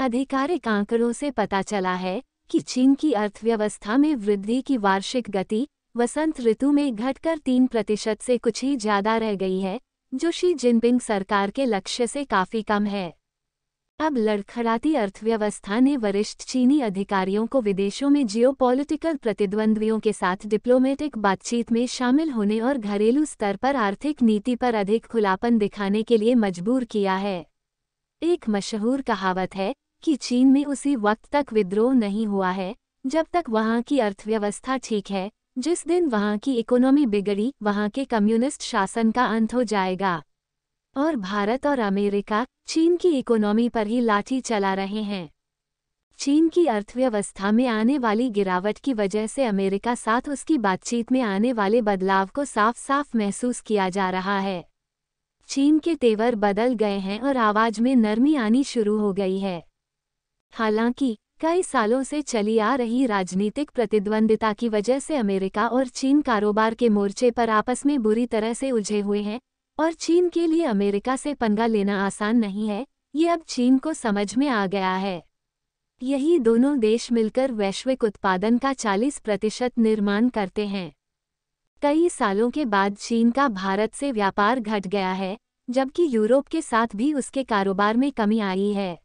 आधिकारिक आंकड़ों से पता चला है कि चीन की अर्थव्यवस्था में वृद्धि की वार्षिक गति वसंत ऋतु में घटकर तीन प्रतिशत से कुछ ही ज्यादा रह गई है जो शी जिनपिंग सरकार के लक्ष्य से काफी कम है अब लड़खड़ाती अर्थव्यवस्था ने वरिष्ठ चीनी अधिकारियों को विदेशों में जियोपॉलिटिकल प्रतिद्वंद्वियों के साथ डिप्लोमेटिक बातचीत में शामिल होने और घरेलू स्तर पर आर्थिक नीति पर अधिक खुलापन दिखाने के लिए मजबूर किया है एक मशहूर कहावत है कि चीन में उसी वक्त तक विद्रोह नहीं हुआ है जब तक वहाँ की अर्थव्यवस्था ठीक है जिस दिन वहाँ की इकोनॉमी बिगड़ी वहाँ के कम्युनिस्ट शासन का अंत हो जाएगा और भारत और अमेरिका चीन की इकोनॉमी पर ही लाठी चला रहे हैं चीन की अर्थव्यवस्था में आने वाली गिरावट की वजह से अमेरिका साथ उसकी बातचीत में आने वाले बदलाव को साफ साफ महसूस किया जा रहा है चीन के तेवर बदल गए हैं और आवाज में नरमी आनी शुरू हो गई है हालांकि कई सालों से चली आ रही राजनीतिक प्रतिद्वंदिता की वजह से अमेरिका और चीन कारोबार के मोर्चे पर आपस में बुरी तरह से उलझे हुए हैं और चीन के लिए अमेरिका से पंगा लेना आसान नहीं है ये अब चीन को समझ में आ गया है यही दोनों देश मिलकर वैश्विक उत्पादन का 40 प्रतिशत निर्माण करते हैं कई सालों के बाद चीन का भारत से व्यापार घट गया है जबकि यूरोप के साथ भी उसके कारोबार में कमी आई है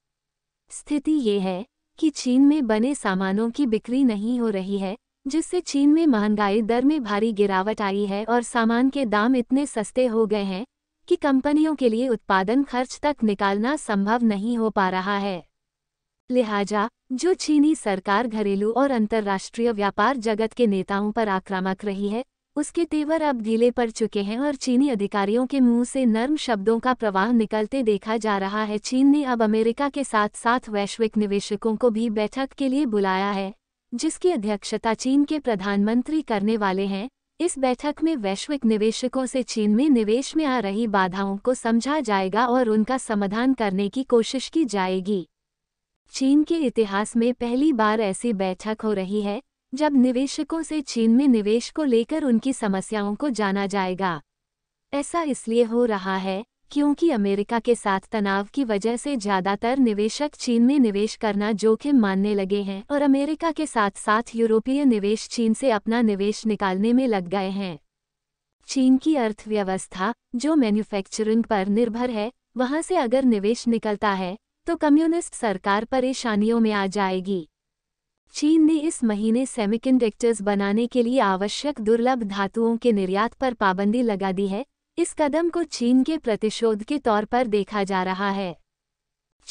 स्थिति ये है कि चीन में बने सामानों की बिक्री नहीं हो रही है जिससे चीन में महंगाई दर में भारी गिरावट आई है और सामान के दाम इतने सस्ते हो गए हैं कि कंपनियों के लिए उत्पादन खर्च तक निकालना संभव नहीं हो पा रहा है लिहाजा जो चीनी सरकार घरेलू और अंतर्राष्ट्रीय व्यापार जगत के नेताओं पर आक्रामक रही है उसके तेवर अब गीले पड़ चुके हैं और चीनी अधिकारियों के मुंह से नर्म शब्दों का प्रवाह निकलते देखा जा रहा है चीन ने अब अमेरिका के साथ साथ वैश्विक निवेशकों को भी बैठक के लिए बुलाया है जिसकी अध्यक्षता चीन के प्रधानमंत्री करने वाले हैं इस बैठक में वैश्विक निवेशकों से चीन में निवेश में आ रही बाधाओं को समझा जाएगा और उनका समाधान करने की कोशिश की जाएगी चीन के इतिहास में पहली बार ऐसी बैठक हो रही है जब निवेशकों से चीन में निवेश को लेकर उनकी समस्याओं को जाना जाएगा ऐसा इसलिए हो रहा है क्योंकि अमेरिका के साथ तनाव की वजह से ज्यादातर निवेशक चीन में निवेश करना जोखिम मानने लगे हैं और अमेरिका के साथ साथ यूरोपीय निवेश चीन से अपना निवेश निकालने में लग गए हैं चीन की अर्थव्यवस्था जो मैन्युफैक्चरिंग पर निर्भर है वहां से अगर निवेश निकलता है तो कम्युनिस्ट सरकार परेशानियों में आ जाएगी चीन ने इस महीने सेमीकंडक्टर्स बनाने के लिए आवश्यक दुर्लभ धातुओं के निर्यात पर पाबंदी लगा दी है इस कदम को चीन के प्रतिशोध के तौर पर देखा जा रहा है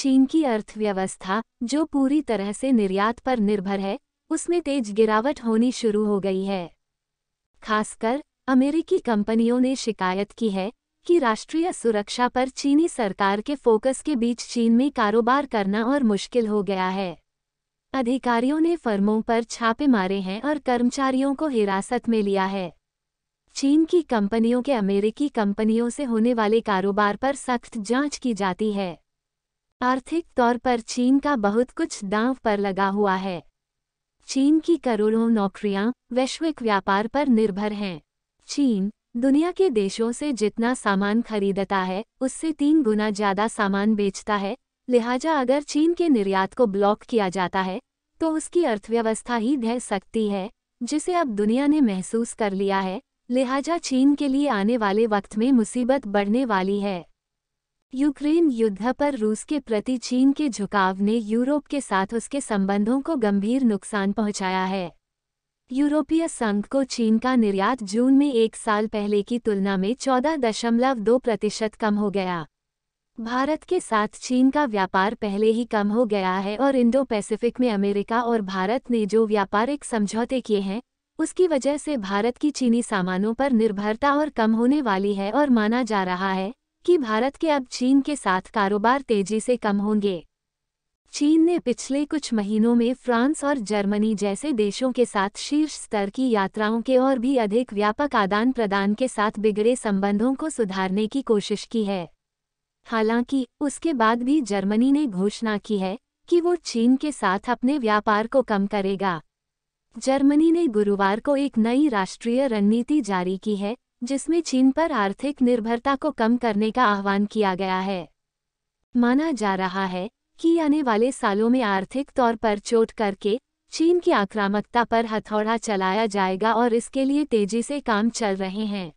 चीन की अर्थव्यवस्था जो पूरी तरह से निर्यात पर निर्भर है उसमें तेज गिरावट होनी शुरू हो गई है खासकर अमेरिकी कंपनियों ने शिकायत की है कि राष्ट्रीय सुरक्षा पर चीनी सरकार के फोकस के बीच चीन में कारोबार करना और मुश्किल हो गया है अधिकारियों ने फर्मों पर छापे मारे हैं और कर्मचारियों को हिरासत में लिया है चीन की कंपनियों के अमेरिकी कंपनियों से होने वाले कारोबार पर सख्त जांच की जाती है आर्थिक तौर पर चीन का बहुत कुछ दांव पर लगा हुआ है चीन की करोड़ों नौकरियां वैश्विक व्यापार पर निर्भर हैं चीन दुनिया के देशों से जितना सामान खरीदता है उससे तीन गुना ज्यादा सामान बेचता है लिहाजा अगर चीन के निर्यात को ब्लॉक किया जाता है तो उसकी अर्थव्यवस्था ही ढह सकती है जिसे अब दुनिया ने महसूस कर लिया है लिहाजा चीन के लिए आने वाले वक्त में मुसीबत बढ़ने वाली है यूक्रेन युद्ध पर रूस के प्रति चीन के झुकाव ने यूरोप के साथ उसके संबंधों को गंभीर नुकसान पहुंचाया है यूरोपीय संघ को चीन का निर्यात जून में एक साल पहले की तुलना में 14.2 प्रतिशत कम हो गया भारत के साथ चीन का व्यापार पहले ही कम हो गया है और इंडो पैसिफिक में अमेरिका और भारत ने जो व्यापारिक समझौते किए हैं उसकी वजह से भारत की चीनी सामानों पर निर्भरता और कम होने वाली है और माना जा रहा है कि भारत के अब चीन के साथ कारोबार तेजी से कम होंगे चीन ने पिछले कुछ महीनों में फ्रांस और जर्मनी जैसे देशों के साथ शीर्ष स्तर की यात्राओं के और भी अधिक व्यापक आदान प्रदान के साथ बिगड़े संबंधों को सुधारने की कोशिश की है हालांकि उसके बाद भी जर्मनी ने घोषणा की है कि वो चीन के साथ अपने व्यापार को कम करेगा जर्मनी ने गुरुवार को एक नई राष्ट्रीय रणनीति जारी की है जिसमें चीन पर आर्थिक निर्भरता को कम करने का आह्वान किया गया है माना जा रहा है कि आने वाले सालों में आर्थिक तौर पर चोट करके चीन की आक्रामकता पर हथौड़ा चलाया जाएगा और इसके लिए तेजी से काम चल रहे हैं